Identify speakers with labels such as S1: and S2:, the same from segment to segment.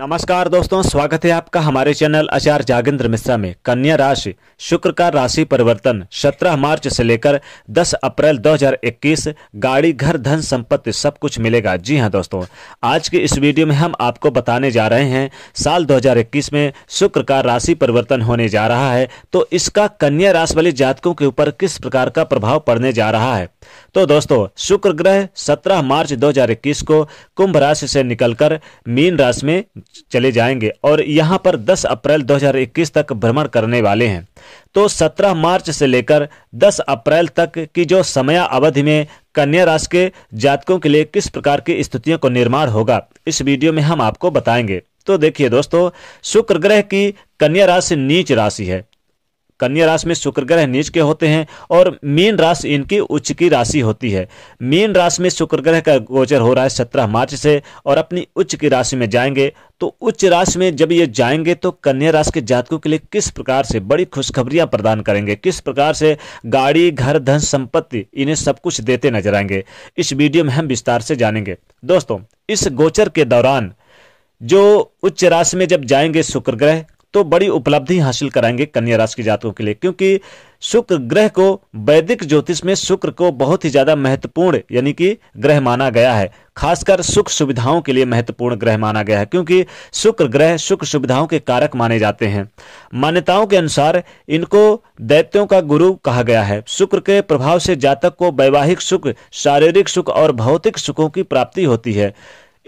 S1: नमस्कार दोस्तों स्वागत है आपका हमारे चैनल आचार्य जागेंद्र मिश्रा में कन्या राशि शुक्र का राशि परिवर्तन 17 मार्च से लेकर 10 अप्रैल 2021 गाड़ी घर धन संपत्ति सब कुछ मिलेगा जी हां दोस्तों आज के इस वीडियो में हम आपको बताने जा रहे हैं साल 2021 में शुक्र का राशि परिवर्तन होने जा रहा है तो इसका कन्या राशि वाले जातकों के ऊपर किस प्रकार का प्रभाव पड़ने जा रहा है तो दोस्तों शुक्र ग्रह सत्रह मार्च दो को कुंभ राशि से निकलकर मीन राशि में चले जाएंगे और यहाँ पर 10 अप्रैल 2021 तक भ्रमण करने वाले हैं तो 17 मार्च से लेकर 10 अप्रैल तक की जो समय अवधि में कन्या राशि के जातकों के लिए किस प्रकार की स्थितियों को निर्माण होगा इस वीडियो में हम आपको बताएंगे तो देखिए दोस्तों शुक्र ग्रह की कन्या राशि नीच राशि है कन्या राशि में शुक्र ग्रह नीच के होते हैं और मीन राशि इनकी उच्च की राशि होती है मीन राशि में शुक्र ग्रह का गोचर हो रहा है सत्रह मार्च से और अपनी उच्च की राशि में जाएंगे तो उच्च राशि में जब ये जाएंगे तो कन्या राशि के जातकों के लिए किस प्रकार से बड़ी खुशखबरियां प्रदान करेंगे किस प्रकार से गाड़ी घर धन संपत्ति इन्हें सब कुछ देते नजर आएंगे इस वीडियो में हम विस्तार से जानेंगे दोस्तों इस गोचर के दौरान जो उच्च राशि में जब जाएंगे शुक्र ग्रह तो बड़ी उपलब्धि हासिल कराएंगे कन्या राशि के जातकों के लिए क्योंकि शुक्र ग्रह को वैदिक ज्योतिष में शुक्र को बहुत ही ज्यादा महत्वपूर्ण यानी कि ग्रह माना गया है खासकर सुख सुविधाओं के लिए महत्वपूर्ण ग्रह माना गया है क्योंकि शुक्र ग्रह सुख सुविधाओं के कारक माने जाते हैं मान्यताओं के अनुसार इनको दैत्यों का गुरु कहा गया है शुक्र के प्रभाव से जातक को वैवाहिक सुख शारीरिक सुख और भौतिक सुखों की प्राप्ति होती है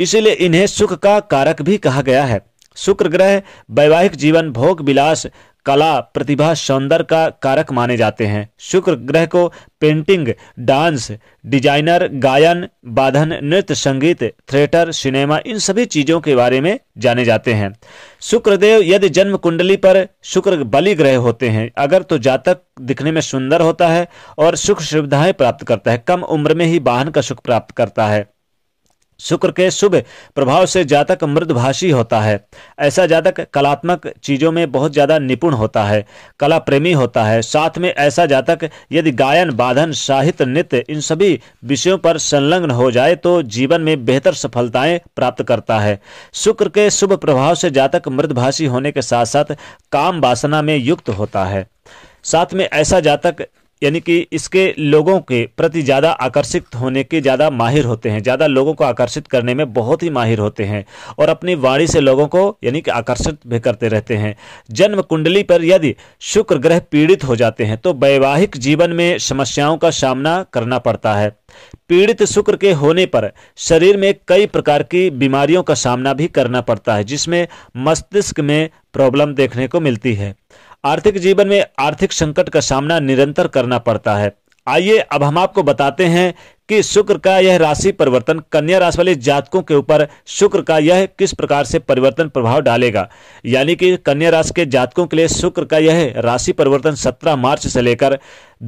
S1: इसीलिए इन्हें सुख का कारक भी कहा गया है शुक्र ग्रह वैवाहिक जीवन भोग विलास कला प्रतिभा सौंदर्य का कारक माने जाते हैं शुक्र ग्रह को पेंटिंग डांस डिजाइनर गायन बाधन नृत्य संगीत थिएटर सिनेमा इन सभी चीज़ों के बारे में जाने जाते हैं शुक्रदेव यदि जन्म कुंडली पर शुक्र बलि ग्रह होते हैं अगर तो जातक दिखने में सुंदर होता है और सुख सुविधाएं प्राप्त करता है कम उम्र में ही वाहन का सुख प्राप्त करता है शुक्र के शुभ प्रभाव से जातक मृदभाषी होता है ऐसा जातक कलात्मक चीजों में बहुत ज्यादा निपुण होता है कला प्रेमी होता है साथ में ऐसा जातक यदि गायन बाधन साहित्य नृत्य इन सभी विषयों पर संलग्न हो जाए तो जीवन में बेहतर सफलताएं प्राप्त करता है शुक्र के शुभ प्रभाव से जातक मृदभाषी होने के साथ साथ काम वासना में युक्त होता है साथ में ऐसा जातक यानी कि इसके लोगों के प्रति ज़्यादा आकर्षित होने के ज़्यादा माहिर होते हैं ज़्यादा लोगों को आकर्षित करने में बहुत ही माहिर होते हैं और अपनी वाणी से लोगों को यानी कि आकर्षित भी करते रहते हैं जन्म कुंडली पर यदि शुक्र ग्रह पीड़ित हो जाते हैं तो वैवाहिक जीवन में समस्याओं का सामना करना पड़ता है पीड़ित शुक्र के होने पर शरीर में कई प्रकार की बीमारियों का सामना भी करना पड़ता है जिसमें मस्तिष्क में प्रॉब्लम देखने को मिलती है आर्थिक जीवन में आर्थिक संकट का सामना निरंतर करना पड़ता है आइए अब हम आपको बताते हैं कि शुक्र का यह राशि परिवर्तन कन्या राशि वाले जातकों के ऊपर शुक्र का यह किस प्रकार से परिवर्तन प्रभाव डालेगा यानी कि कन्या राशि के जातकों के लिए शुक्र का यह राशि परिवर्तन 17 मार्च से लेकर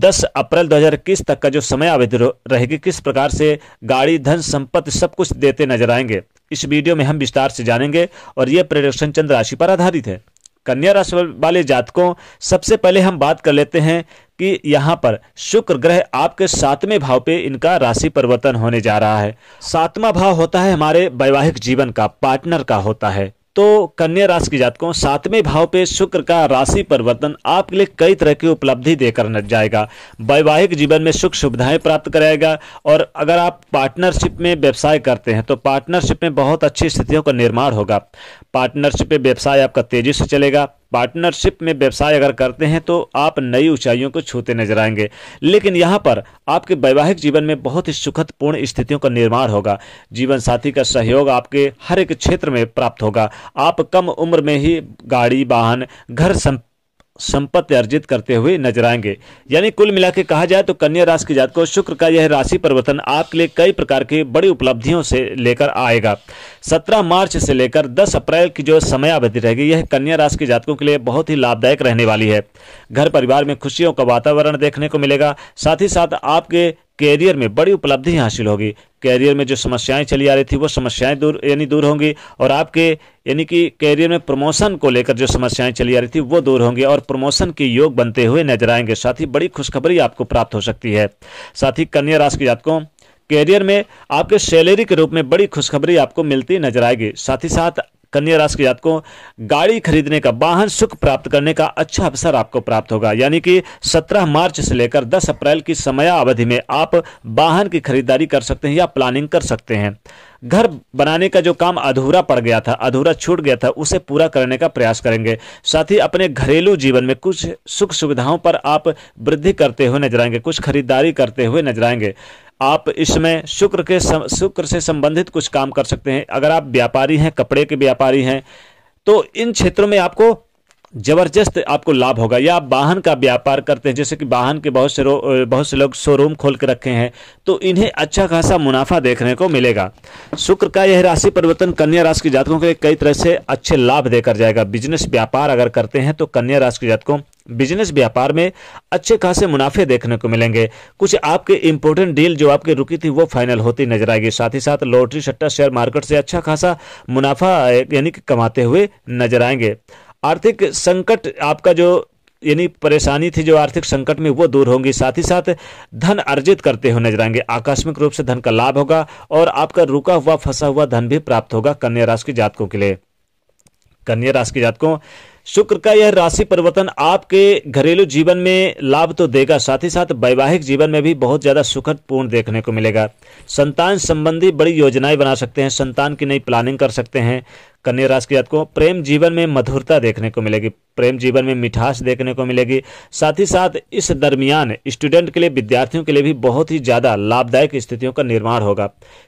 S1: 10 अप्रैल 2021 तक का जो समय अवधि रहेगी किस प्रकार से गाड़ी धन संपत्ति सब कुछ देते नजर आएंगे इस वीडियो में हम विस्तार से जानेंगे और यह प्रदर्शन चंद्र राशि पर आधारित है कन्या राशि वाले जातकों सबसे पहले हम बात कर लेते हैं कि यहाँ पर शुक्र ग्रह आपके सातवें भाव पे इनका राशि परिवर्तन होने जा रहा है सातवां भाव होता है हमारे वैवाहिक जीवन का पार्टनर का होता है तो कन्या राशि की जातकों सातवें भाव पे शुक्र का राशि परिवर्तन आपके लिए कई तरह की उपलब्धि देकर नट जाएगा वैवाहिक जीवन में सुख सुविधाएं प्राप्त कराएगा और अगर आप पार्टनरशिप में व्यवसाय करते हैं तो पार्टनरशिप में बहुत अच्छी स्थितियों का निर्माण होगा पार्टनरशिप में व्यवसाय आपका तेजी से चलेगा पार्टनरशिप में व्यवसाय अगर करते हैं तो आप नई ऊंचाइयों को छूते नजर आएंगे लेकिन यहाँ पर आपके वैवाहिक जीवन में बहुत ही सुखदपूर्ण स्थितियों का निर्माण होगा जीवन साथी का सहयोग आपके हर एक क्षेत्र में प्राप्त होगा आप कम उम्र में ही गाड़ी वाहन घर संपत्ति संपत्ति अर्जित करते हुए नजर आएंगे यानी कुल मिला कहा जाए तो कन्या राशि के जातकों शुक्र का यह राशि परिवर्तन आपके लिए कई प्रकार की बड़ी उपलब्धियों से लेकर आएगा सत्रह मार्च से लेकर दस अप्रैल की जो समय अवधि रहेगी यह कन्या राशि के जातकों के लिए बहुत ही लाभदायक रहने वाली है घर परिवार में खुशियों का वातावरण देखने को मिलेगा साथ ही साथ आपके कैरियर में बड़ी उपलब्धि हासिल होगी कैरियर में जो समस्याएं चली आ रही थी वो समस्याएं दूर यानी दूर होंगी और आपके यानी कि कैरियर में प्रमोशन को लेकर जो समस्याएं चली आ रही थी वो दूर होंगी और प्रमोशन के योग बनते हुए नजर आएंगे साथ ही बड़ी खुशखबरी आपको प्राप्त हो सकती है साथ ही कन्या राशि के जातकों कैरियर में आपके सैलरी के रूप में बड़ी खुशखबरी आपको मिलती नजर आएगी साथ ही साथ कन्या राशि के जातकों गाड़ी खरीदने का वाहन सुख प्राप्त करने का अच्छा अवसर आपको प्राप्त होगा यानी कि 17 मार्च से लेकर 10 अप्रैल की समय अवधि में आप वाहन की खरीदारी कर सकते हैं या प्लानिंग कर सकते हैं घर बनाने का जो काम अधूरा पड़ गया था अधूरा छूट गया था उसे पूरा करने का प्रयास करेंगे साथ ही अपने घरेलू जीवन में कुछ सुख सुविधाओं पर आप वृद्धि करते हुए नजर आएंगे कुछ खरीदारी करते हुए नजर आएंगे आप इसमें शुक्र के शुक्र से संबंधित कुछ काम कर सकते हैं अगर आप व्यापारी हैं कपड़े के व्यापारी हैं तो इन क्षेत्रों में आपको जबरदस्त आपको लाभ होगा या आप वाहन का व्यापार करते हैं जैसे कि वाहन के बहुत से बहुत से लोग शोरूम खोल के रखे हैं तो इन्हें अच्छा खासा मुनाफा देखने को मिलेगा शुक्र का यह राशि परिवर्तन कन्या राशि के जातकों के लिए कई तरह से अच्छे लाभ देकर जाएगा बिजनेस व्यापार अगर करते हैं तो कन्या राशि के जातकों बिजनेस व्यापार में अच्छे खासे मुनाफे देखने को मिलेंगे कुछ आपके इंपोर्टेंट डील जो आपकी रुकी थी वो फाइनल होती नजर आएगी साथ ही साथ लॉटरी सट्टा शेयर मार्केट से अच्छा खासा मुनाफा यानी कि कमाते हुए नजर आएंगे आर्थिक संकट आपका जो यानी परेशानी थी जो आर्थिक संकट में वो दूर होंगी साथ ही साथ धन अर्जित करते हुए नजर आएंगे आकस्मिक रूप से धन का लाभ होगा और आपका रुका हुआ फंसा हुआ धन भी प्राप्त होगा कन्या राशि के जातकों के लिए कन्या राशि के जातकों शुक्र का यह राशि परिवर्तन आपके घरेलू जीवन में लाभ तो देगा साथ ही साथ वैवाहिक जीवन में भी बहुत ज्यादा सुखद पूर्ण देखने को मिलेगा संतान संबंधी बड़ी योजनाएं बना सकते हैं संतान की नई प्लानिंग कर सकते हैं कन्या राशि के जातकों प्रेम जीवन में मधुरता देखने को मिलेगी प्रेम जीवन में मिठास देखने को मिलेगी साथ ही साथ इस दरमियान स्टूडेंट के लिए विद्यार्थियों के लिए भी बहुत ही ज़्यादा लाभदायक स्थितियों का निर्माण होगा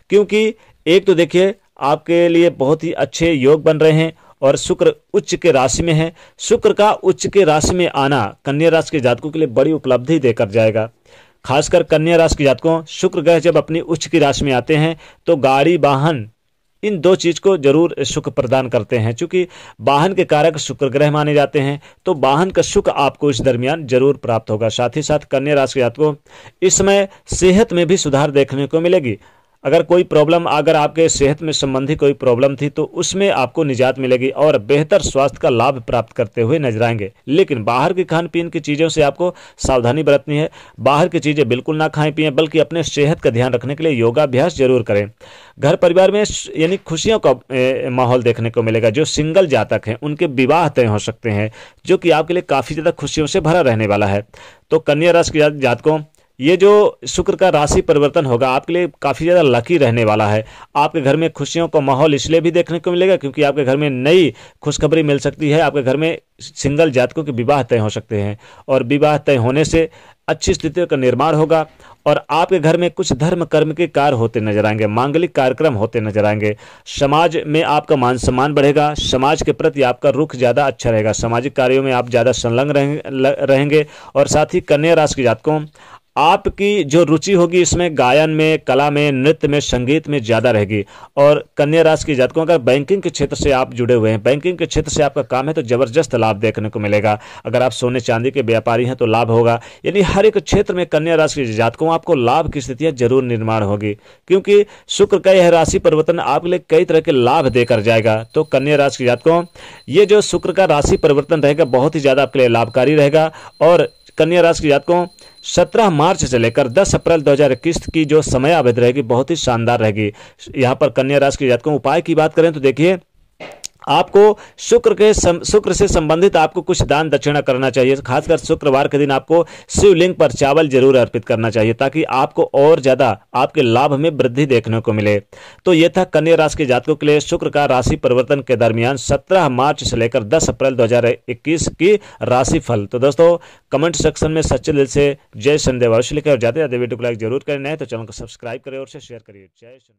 S1: क्योंकि एक तो देखिए आपके लिए बहुत ही अच्छे योग बन रहे हैं और शुक्र उच्च के राशि में है शुक्र का उच्च के राशि में आना कन्या राशि के जातकों के लिए बड़ी उपलब्धि देकर जाएगा खासकर कन्या राशि के जातकों शुक्र ग्रह जब अपनी उच्च की राशि में आते हैं तो गाड़ी वाहन इन दो चीज को जरूर सुख प्रदान करते हैं चूंकि वाहन के कारक शुक्र ग्रह माने जाते हैं तो वाहन का सुख आपको इस दरमियान जरूर प्राप्त होगा साथ ही साथ कन्या राशि के जातकों इस समय सेहत में भी सुधार देखने को मिलेगी अगर कोई प्रॉब्लम अगर आपके सेहत में संबंधी कोई प्रॉब्लम थी तो उसमें आपको निजात मिलेगी और बेहतर स्वास्थ्य का लाभ प्राप्त करते हुए नजर आएंगे लेकिन बाहर की खान पीन की चीज़ों से आपको सावधानी बरतनी है बाहर की चीज़ें बिल्कुल ना खाएं पिए बल्कि अपने सेहत का ध्यान रखने के लिए योगाभ्यास जरूर करें घर परिवार में यानी खुशियों का माहौल देखने को मिलेगा जो सिंगल जातक हैं उनके विवाह तय हो सकते हैं जो कि आपके लिए काफ़ी ज़्यादा खुशियों से भरा रहने वाला है तो कन्या राशि के जातकों ये जो शुक्र का राशि परिवर्तन होगा आपके लिए काफ़ी ज़्यादा लकी रहने वाला है आपके घर में खुशियों का माहौल इसलिए भी देखने को मिलेगा क्योंकि आपके घर में नई खुशखबरी मिल सकती है आपके घर में सिंगल जातकों के विवाह तय हो सकते हैं और विवाह तय होने से अच्छी स्थितियों का निर्माण होगा और आपके घर में कुछ धर्म कर्म के कार्य होते नजर आएंगे मांगलिक कार्यक्रम होते नजर आएंगे समाज में आपका मान सम्मान बढ़ेगा समाज के प्रति आपका रुख ज़्यादा अच्छा रहेगा सामाजिक कार्यों में आप ज़्यादा संलग्न रहेंगे और साथ ही कन्या राशि के जातकों आपकी जो रुचि होगी इसमें गायन में कला में नृत्य में संगीत में ज़्यादा रहेगी और कन्या राशि के जातकों अगर बैंकिंग के क्षेत्र से आप जुड़े हुए हैं बैंकिंग के क्षेत्र से आपका काम है तो ज़बरदस्त लाभ देखने को मिलेगा अगर आप सोने चांदी के व्यापारी हैं तो लाभ होगा यानी हर एक क्षेत्र में कन्या राशि के जातकों आपको लाभ की स्थितियाँ जरूर निर्माण होगी क्योंकि शुक्र का यह राशि परिवर्तन आपके लिए कई तरह के लाभ देकर जाएगा तो कन्या राशि के जातकों ये जो शुक्र का राशि परिवर्तन रहेगा बहुत ही ज़्यादा आपके लिए लाभकारी रहेगा और कन्या राशि के जातकों 17 मार्च से लेकर 10 अप्रैल 2021 की जो समय अवधि रहेगी बहुत ही शानदार रहेगी यहाँ पर कन्या राशि के जातकों उपाय की बात करें तो देखिए आपको शुक्र के शुक्र से संबंधित आपको कुछ दान दक्षिणा करना चाहिए खासकर शुक्रवार के दिन आपको शिवलिंग पर चावल जरूर अर्पित करना चाहिए ताकि आपको और ज़्यादा आपके लाभ में वृद्धि देखने को मिले तो यह था कन्या राशि के जातकों के लिए शुक्र का राशि परिवर्तन के दरमियान सत्रह मार्च से लेकर दस अप्रैल दो की राशि फल तो दोस्तों कमेंट सेक्शन में सच्चे दिल से जय संदेव अवश्य लिखे और जाते जाते वीडियो को लाइक जरूर करें नए तो चैनल को सब्सक्राइब करें और शेयर करिए जय